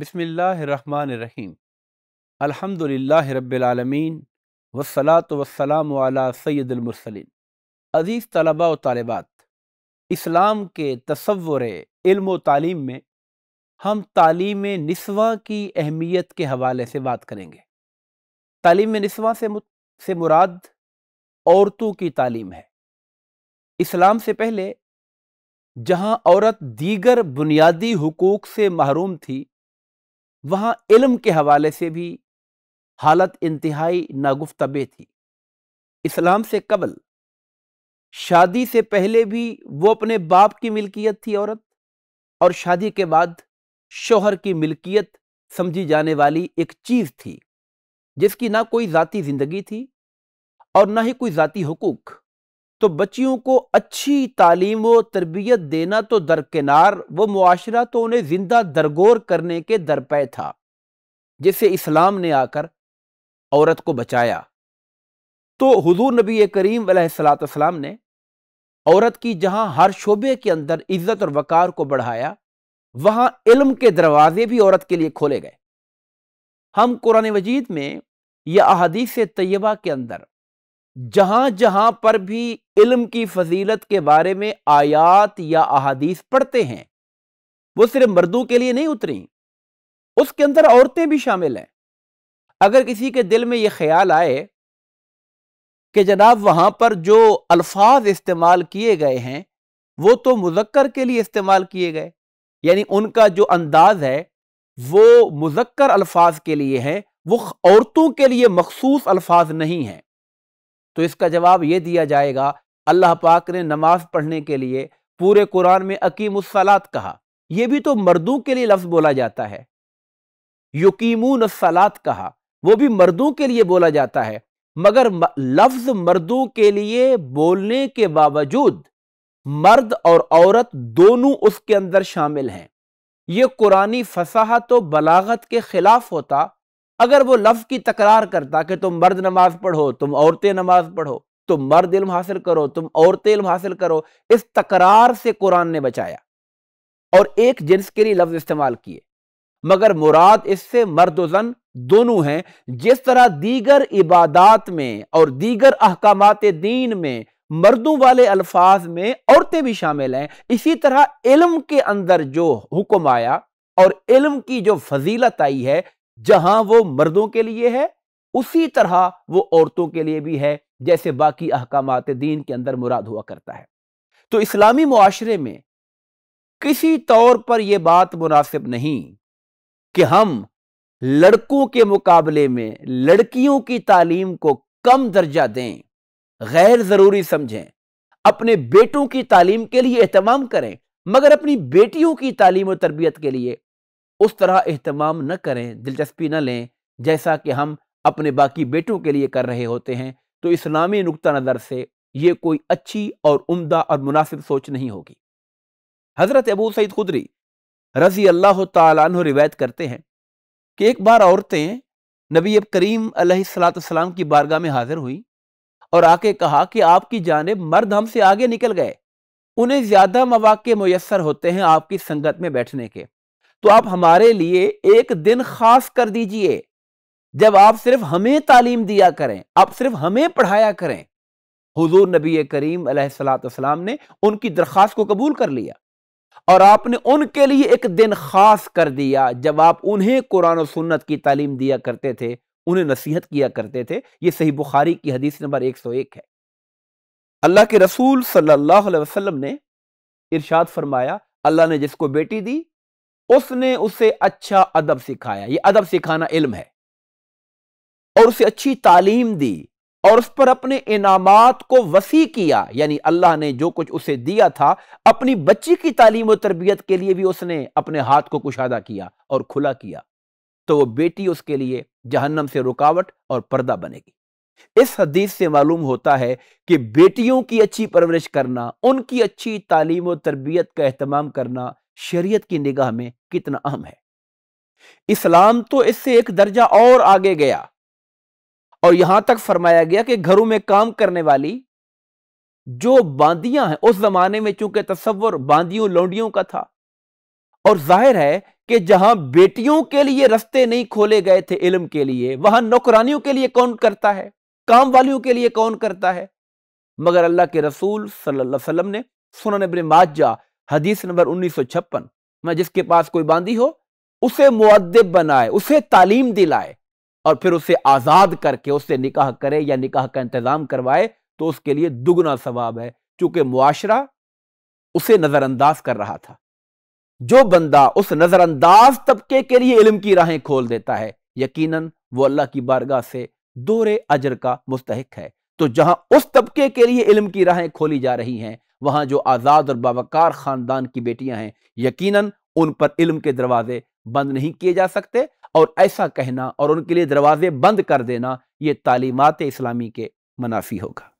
बसमीम अलहमदिल्ला रबालमीन वसलात वसलाम सैदुलमरसलिन अज़ीज़ तलबा व तालबात इस्लाम के तस्वुर इल्म व तालीम में हम तालीम नस्वा की अहमियत के हवाले से बात करेंगे तालीम नस्वा से से मुराद औरतों की तालीम है इस्लाम से पहले जहां औरत दीगर बुनियादी हकूक़ से महरूम थी वहाँ इल्म के हवाले से भी हालत इंतहाई नागुफ्तबे थी इस्लाम से कबल शादी से पहले भी वो अपने बाप की मिल्कियत थी औरत और शादी के बाद शोहर की मिल्कियत समझी जाने वाली एक चीज़ थी जिसकी ना कोई ज़ाती ज़िंदगी थी और ना ही कोई ज़ाती हकूक़ तो बच्चियों को अच्छी तालीम व तरबियत देना तो दरकिनार वो मुआशरा तो उन्हें ज़िंदा दरगोर करने के दरपे था जिसे इस्लाम ने आकर औरत को बचाया तो हुजूर नबी करीम सलाम ने औरत की जहां हर शोबे के अंदर इज्जत और वक़ार को बढ़ाया वहां इल्म के दरवाजे भी औरत के लिए खोले गए हम कुरान मजीद में या अहदीस तयबा के अंदर जहां जहां पर भी इल्म की फजीलत के बारे में आयात या अहादीस पढ़ते हैं वो सिर्फ मर्दों के लिए नहीं उतरी उसके अंदर औरतें भी शामिल हैं अगर किसी के दिल में ये ख्याल आए कि जनाब वहां पर जो अल्फाज इस्तेमाल किए गए हैं वो तो मुजक्कर के लिए इस्तेमाल किए गए यानी उनका जो अंदाज है वो मुजक्कर अल्फाज के लिए है वो औरतों के लिए मखसूस अल्फाज नहीं है तो इसका जवाब ये दिया जाएगा अल्लाह पाक ने नमाज पढ़ने के लिए पूरे कुरान में अकीमसलात कहा यह भी तो मर्दों के लिए लफ्ज बोला जाता है युकीमून सलात कहा वो भी मर्दों के लिए बोला जाता है मगर लफ्ज मर्दों के लिए बोलने के बावजूद मर्द और औरत दोनों उसके अंदर शामिल हैं यह कुरानी फसाहत तो बलागत के खिलाफ होता अगर वो लफ्ज की तकरार करता कि तुम मर्द नमाज पढ़ो तुम औरतें नमाज पढ़ो तुम मर्द इल्म हासिल करो तुम औरतें इल्म हासिल करो इस तकरार से कुरान ने बचाया और एक जिन्स के लिए लफ्ज इस्तेमाल किए मगर मुराद इससे मर्द जन दोनों हैं जिस तरह दीगर इबादात में और दीगर अहकाम दीन में मर्दों वाले अल्फाज में औरतें भी शामिल हैं इसी तरह इल्म के अंदर जो हुक्म आया और इल्म की जो फजीलत आई है जहां वो मर्दों के लिए है उसी तरह वो औरतों के लिए भी है जैसे बाकी अहकाम दीन के अंदर मुराद हुआ करता है तो इस्लामी माशरे में किसी तौर पर यह बात मुनासिब नहीं कि हम लड़कों के मुकाबले में लड़कियों की तालीम को कम दर्जा दें गैर ज़रूरी समझें अपने बेटों की तालीम के लिए एहतमाम करें मगर अपनी बेटियों की तालीम और तरबियत के लिए उस तरह अहतमाम न करें दिलचस्पी न लें जैसा कि हम अपने बाकी बेटों के लिए कर रहे होते हैं तो इस्लामी नुक़ नज़र से ये कोई अच्छी और उम्दा और मुनासिब सोच नहीं होगी हज़रत अबू सईद खुदरी रजी अल्लाह तु रिवायत करते हैं कि एक बार औरतें नबी करीम सलाम की बारगाह में हाजिर हुई और आके कहा कि आपकी जानब मर्द हमसे आगे निकल गए उन्हें ज़्यादा मौाक़े मैसर होते हैं आपकी संगत में बैठने के तो आप हमारे लिए एक दिन खास कर दीजिए जब आप सिर्फ हमें तालीम दिया करें आप सिर्फ हमें पढ़ाया करें हुजूर नबी करीम सलाम ने उनकी दरख्वास्त को कबूल कर लिया और आपने उनके लिए एक दिन खास कर दिया जब आप उन्हें कुरान और सुन्नत की तालीम दिया करते थे उन्हें नसीहत किया करते थे ये सही बुखारी की हदीस नंबर 101 है अल्लाह के रसूल सल्लल्लाहु अलैहि वसल्लम ने इरशाद फरमाया अल्लाह ने जिसको बेटी दी उसने उसे अच्छा अदब सिखाया ये अदब सिखाना इल्म है और उसे अच्छी तालीम दी और उस पर अपने इनामात को वसी किया यानी अल्लाह ने जो कुछ उसे दिया था अपनी बच्ची की तालीम और तरबियत के लिए भी उसने अपने हाथ को कुशादा किया और खुला किया तो वो बेटी उसके लिए जहन्नम से रुकावट और पर्दा बनेगी इस हदीस से मालूम होता है कि बेटियों की अच्छी परवरिश करना उनकी अच्छी तालीम और तरबियत का अहतमाम करना शरीयत की निगाह में कितना अहम है इस्लाम तो इससे एक दर्जा और आगे गया और यहां तक फरमाया गया कि घरों में काम करने वाली जो बांदियां हैं उस जमाने में चूंकि तस्वर बांदियों लौंडियों का था और जाहिर है कि जहां बेटियों के लिए रस्ते नहीं खोले गए थे इल्म के लिए वहां नौकरानियों के लिए कौन करता है काम वालियों के लिए कौन करता है मगर अल्लाह के रसूल सल्लल्लाहु अलैहि वसल्लम ने सुनन माजा हदीस नंबर उन्नीस सौ छप्पन में जिसके पास कोई बांधी हो उसे मुद्दब बनाए उसे तालीम दिलाए और फिर उसे आज़ाद करके उससे निकाह करे या निकाह का इंतज़ाम करवाए तो उसके लिए दुगना सवाब है चूंकि मुआशरा उसे नज़रअंदाज कर रहा था जो बंदा उस नज़रअंदाज तबके के लिए इलम की राहें खोल देता है यकीनन वो अल्लाह की बारगाह से दोरे अजर का मुस्तक है तो जहां उस तबके के लिए इलम की राहें खोली जा रही हैं वहाँ जो आज़ाद और बावकार ख़ानदान की बेटियां हैं यकीनन उन पर इल्म के दरवाजे बंद नहीं किए जा सकते और ऐसा कहना और उनके लिए दरवाजे बंद कर देना ये तालीमत इस्लामी के मुनाफी होगा